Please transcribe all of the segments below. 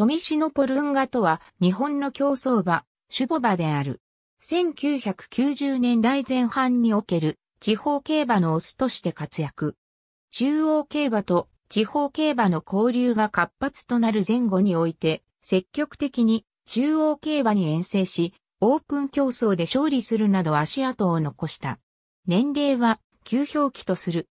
富士のポルンガとは日本の競走馬、種母馬である。1990年代前半における地方競馬のオスとして活躍。中央競馬と地方競馬の交流が活発となる前後において、積極的に中央競馬に遠征し、オープン競争で勝利するなど足跡を残した。年齢は9表記とする。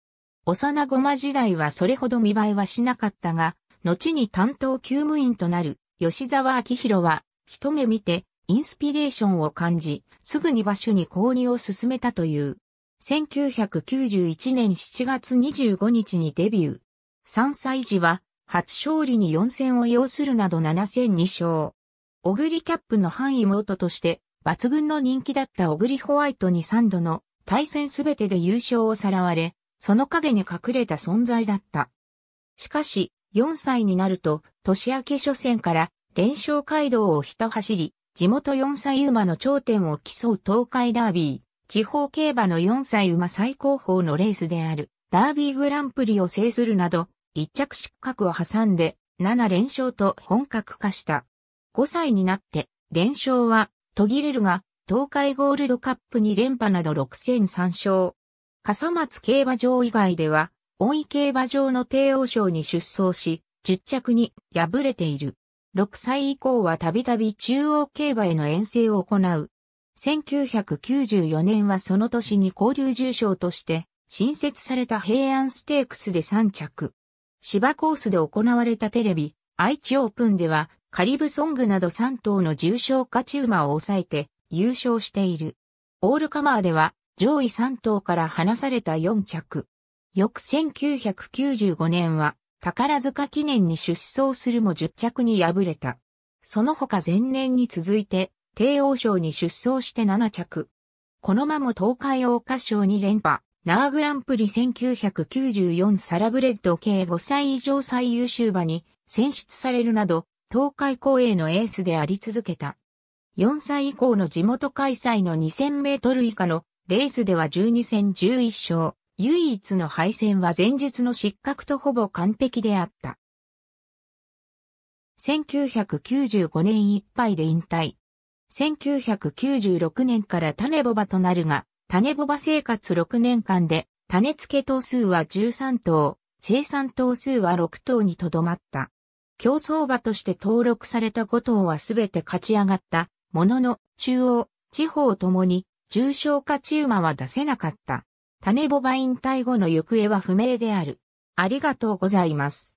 幼駒時代はそれほど見栄えはしなかったが、後に担当厩務員となる吉沢明宏は、一目見て、インスピレーションを感じ、すぐに場所に購入を進めたという。1991年7月25日にデビュー。3歳時は、初勝利に4戦を要するなど7戦2勝。オグリキャップの範囲元として、抜群の人気だったオグリホワイトに3度の対戦すべてで優勝をさらわれ、その影に隠れた存在だった。しかし、4歳になると、年明け初戦から連勝街道をひた走り、地元4歳馬の頂点を競う東海ダービー、地方競馬の4歳馬最高峰のレースである、ダービーグランプリを制するなど、一着失格を挟んで、7連勝と本格化した。5歳になって、連勝は途切れるが、東海ゴールドカップに連覇など6戦3勝。笠松競馬場以外では、温位競馬場の帝王賞に出走し、10着に敗れている。6歳以降はたびたび中央競馬への遠征を行う。1994年はその年に交流重賞として新設された平安ステークスで3着。芝コースで行われたテレビ、愛知オープンではカリブソングなど3頭の重賞勝ち馬を抑えて優勝している。オールカマーでは上位3頭から離された4着。翌1995年は、宝塚記念に出走するも10着に敗れた。その他前年に続いて、帝王賞に出走して7着。このまま東海桜花賞に連覇、ナーグランプリ1994サラブレッド系5歳以上最優秀馬に選出されるなど、東海公営のエースであり続けた。4歳以降の地元開催の2000メートル以下のレースでは12戦11勝。唯一の敗戦は前述の失格とほぼ完璧であった。1995年いっぱいで引退。1996年から種ボバとなるが、種ボバ生活6年間で、種付け頭数は13頭、生産頭数は6頭にとどまった。競争馬として登録された5頭はすべて勝ち上がった、ものの、中央、地方ともに、重症化中馬は出せなかった。種ボバン退後の行方は不明である。ありがとうございます。